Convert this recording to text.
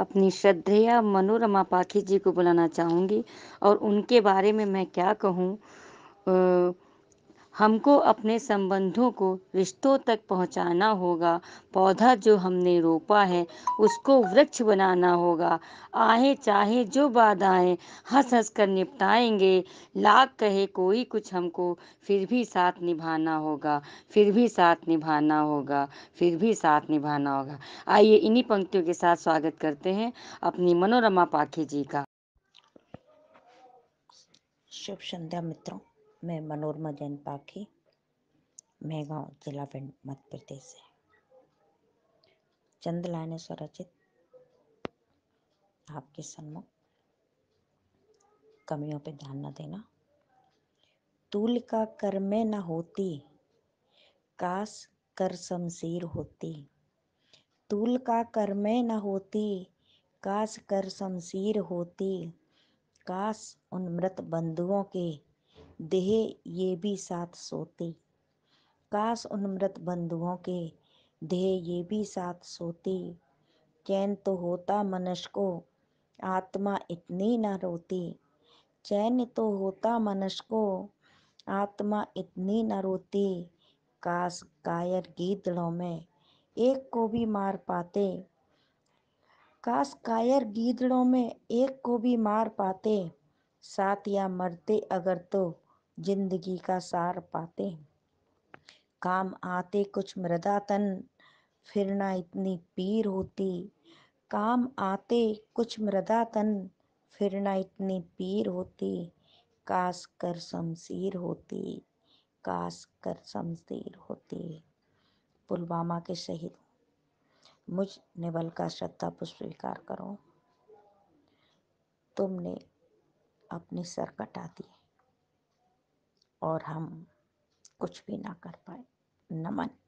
अपनी श्रद्धेया मनोरमा पाखी जी को बुलाना चाहूँगी और उनके बारे में मैं क्या कहूँ हमको अपने संबंधों को रिश्तों तक पहुंचाना होगा पौधा जो हमने रोपा है उसको वृक्ष बनाना होगा आए चाहे जो बाधाएं हंस हंस कर निपटाएंगे लाख कहे कोई कुछ हमको फिर भी साथ निभाना होगा फिर भी साथ निभाना होगा फिर भी साथ निभाना होगा आइए इन्हीं पंक्तियों के साथ स्वागत करते हैं अपनी मनोरमा पाखी जी का शुभ संध्या मित्रों मैं मनोरमा जैन पाखी मैं जिला पिंड मध्य प्रदेश से चंद लाइने स्वरचित आपके सन्मुख कमियों पे ध्यान न देना तूल का कर में न होती काश कर शमशीर होती तूल का कर में न होती काश कर शमशीर होती काश उन मृत बंधुओं के देह ये भी साथ सोते काश उन मृत बंधुओं के देह ये भी साथ सोते चैन तो होता मनुष्य को आत्मा इतनी ना रोती चैन तो होता मनुष्य को आत्मा इतनी न रोती काश कायर गीदड़ों में एक को भी मार पाते काश कायर गीदड़ों में एक को भी मार पाते साथ या मरते अगर तो जिंदगी का सार पाते काम आते कुछ मृदा तन फिरना इतनी पीर होती काम आते कुछ मृदा तन फिरना इतनी पीर होती कास कर शमशीर होती कास कर शमशीर होती पुलवामा के शहीद मुझ निबल का श्रद्धा पुष्प स्वीकार करो तुमने अपनी सर कटा दी और हम कुछ भी ना कर पाए नमन